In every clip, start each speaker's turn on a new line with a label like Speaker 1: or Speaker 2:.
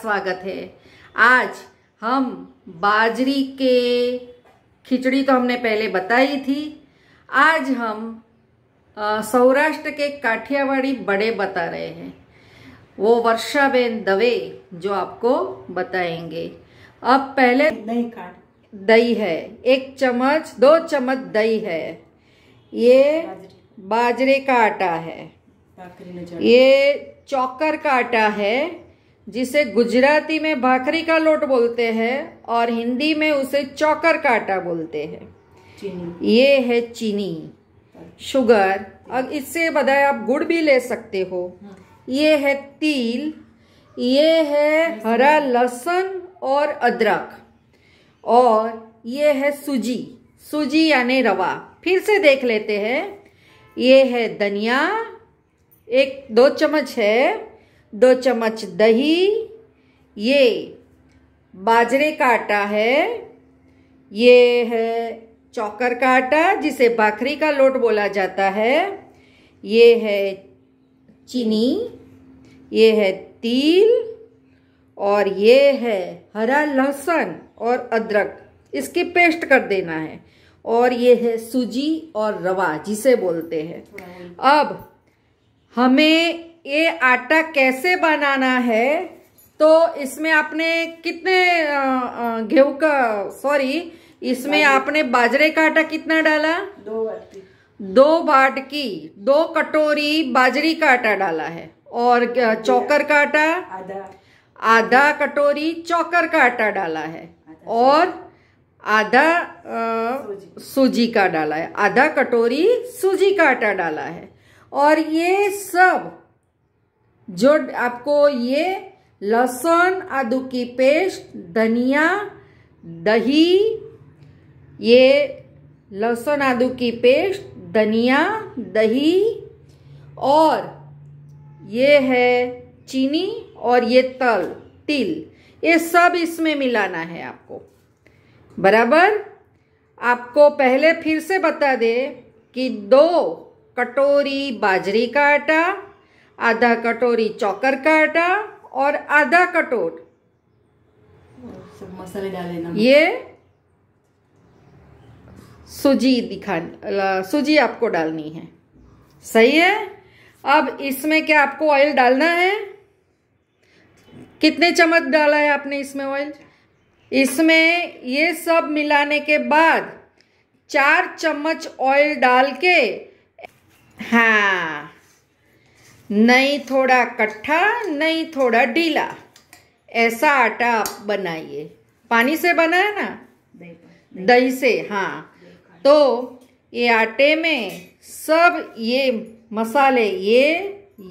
Speaker 1: स्वागत है आज हम बाजरी के खिचड़ी तो हमने पहले बताई थी आज हम सौराष्ट्र के काठियावाड़ी बड़े बता रहे हैं वो वर्षाबेन दवे जो आपको बताएंगे अब पहले दही का दही है एक चम्मच दो चम्मच दही है ये बाजरे का आटा है ये चौकर का आटा है जिसे गुजराती में भाखरी का लोट बोलते हैं और हिंदी में उसे चौकर का आटा बोलते हैं ये है चीनी अच्छा। शुगर और इससे बजाय आप गुड़ भी ले सकते हो हाँ। ये है तिल ये है हरा लहसुन और अदरक और ये है सूजी सूजी यानी रवा फिर से देख लेते हैं ये है धनिया एक दो चम्मच है दो चम्मच दही ये बाजरे का आटा है ये है चौकर का आटा जिसे बाखरी का लोट बोला जाता है ये है चीनी ये है तिल और ये है हरा लहसुन और अदरक इसकी पेस्ट कर देना है और ये है सूजी और रवा जिसे बोलते हैं अब हमें ये आटा कैसे बनाना है तो इसमें आपने कितने गेहूं का सॉरी इसमें आपने बाजरे का आटा कितना डाला दो बाटकी दो की दो कटोरी बाजरी का आटा डाला है और चौकर का आटा आधा आधा कटोरी चौकर का आटा डाला है और आधा सूजी का डाला है आधा कटोरी सूजी का आटा डाला है और ये सब जो आपको ये लहसुन आदू की पेस्ट धनिया दही ये लहसुन आदू की पेस्ट धनिया दही और ये है चीनी और ये तल तिल ये सब इसमें मिलाना है आपको बराबर आपको पहले फिर से बता दे कि दो कटोरी बाजरी का आटा आधा कटोरी चौकर का आटा और आधा कटोर मसाले डाले ये सूजी दिखानी सूजी आपको डालनी है सही है अब इसमें क्या आपको ऑयल डालना है कितने चम्मच डाला है आपने इसमें ऑयल इसमें ये सब मिलाने के बाद चार चम्मच ऑयल डाल के हाँ नहीं थोड़ा कट्ठा नहीं थोड़ा ढीला ऐसा आटा आप बनाइए पानी से बनाया ना दही से हाँ तो ये आटे में सब ये मसाले ये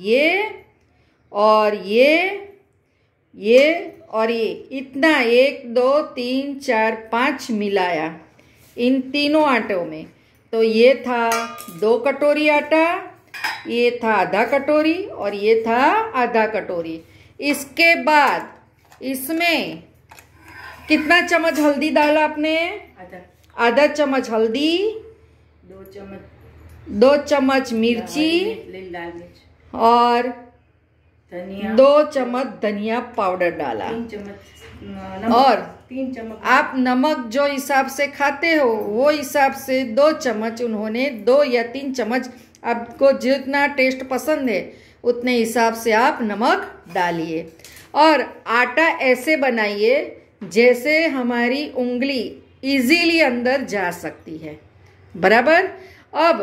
Speaker 1: ये और ये ये और ये इतना एक दो तीन चार पाँच मिलाया इन तीनों आटों में तो ये था दो कटोरी आटा ये था आधा कटोरी और ये था आधा कटोरी इसके बाद इसमें कितना चम्मच हल्दी डाला आपने आधा चम्मच हल्दी दो चम्मच दो चम्मच मिर्ची और दो चम्मच धनिया पाउडर डाला तीन चम्मच और तीन चम्मच आप नमक जो हिसाब से खाते हो वो हिसाब से दो चम्मच उन्होंने दो या तीन चम्मच आपको जितना टेस्ट पसंद है उतने हिसाब से आप नमक डालिए और आटा ऐसे बनाइए जैसे हमारी उंगली इजीली अंदर जा सकती है बराबर अब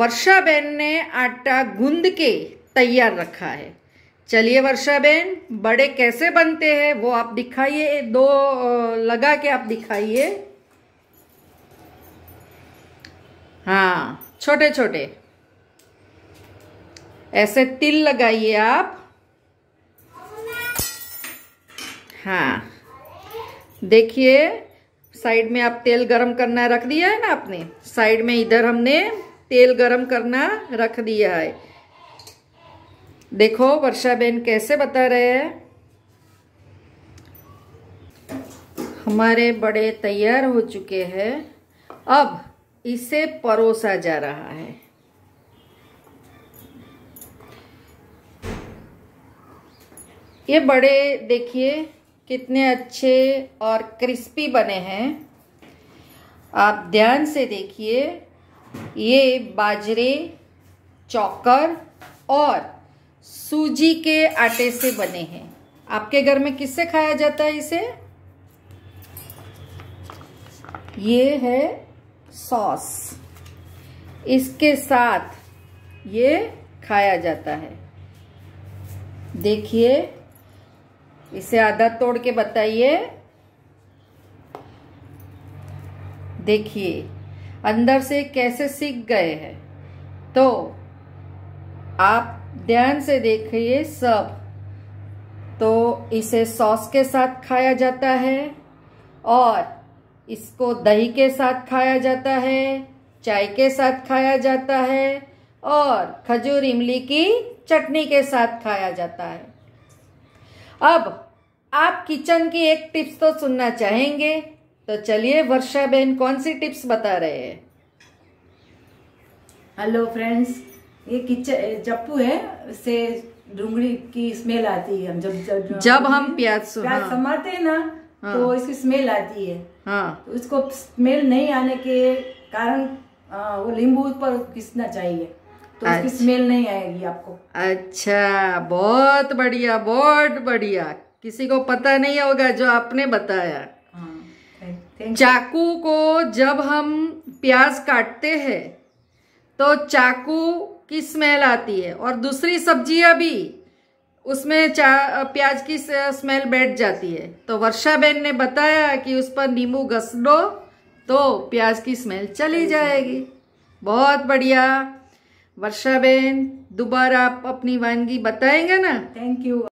Speaker 1: वर्षा बहन ने आटा गूंद के तैयार रखा है चलिए वर्षा बहन बड़े कैसे बनते हैं वो आप दिखाइए दो लगा के आप दिखाइए हाँ छोटे छोटे ऐसे तिल लगाइए आप हाँ देखिए साइड में आप तेल गरम करना रख दिया है ना आपने साइड में इधर हमने तेल गरम करना रख दिया है देखो वर्षा बहन कैसे बता रहे हैं हमारे बड़े तैयार हो चुके हैं अब इसे परोसा जा रहा है ये बड़े देखिए कितने अच्छे और क्रिस्पी बने हैं आप ध्यान से देखिए ये बाजरे चौकर और सूजी के आटे से बने हैं आपके घर में किससे खाया जाता है इसे ये है सॉस इसके साथ ये खाया जाता है देखिए इसे आधा तोड़ के बताइए देखिए अंदर से कैसे सीख गए हैं तो आप ध्यान से देखिए सब तो इसे सॉस के साथ खाया जाता है और इसको दही के साथ खाया जाता है चाय के साथ खाया जाता है और खजूर इमली की चटनी के साथ खाया जाता है अब आप किचन की एक टिप्स तो सुनना चाहेंगे तो चलिए वर्षा बहन कौन सी टिप्स बता रहे हैं हेलो फ्रेंड्स ये किचन जप्पू है से डूंगी की स्मेल आती है हम जब जब, जब हम प्याज प्याज हाँ। समाते हैं ना हाँ। तो इसकी स्मेल आती है हाँ उसको स्मेल नहीं आने के कारण आ, वो नींबू पर घिसना चाहिए तो अच्छा। उसकी स्मेल नहीं आएगी आपको अच्छा बहुत बढ़िया बहुत बढ़िया किसी को पता नहीं होगा जो आपने बताया हाँ, चाकू को जब हम प्याज काटते हैं तो चाकू की स्मेल आती है और दूसरी सब्जियां भी उसमें चा प्याज की स्मेल बैठ जाती है तो वर्षा बहन ने बताया कि उस पर नींबू घस दो तो प्याज की स्मेल चली जाएगी बहुत बढ़िया वर्षा बहन दोबारा आप अपनी वानगी बताएंगे ना थैंक यू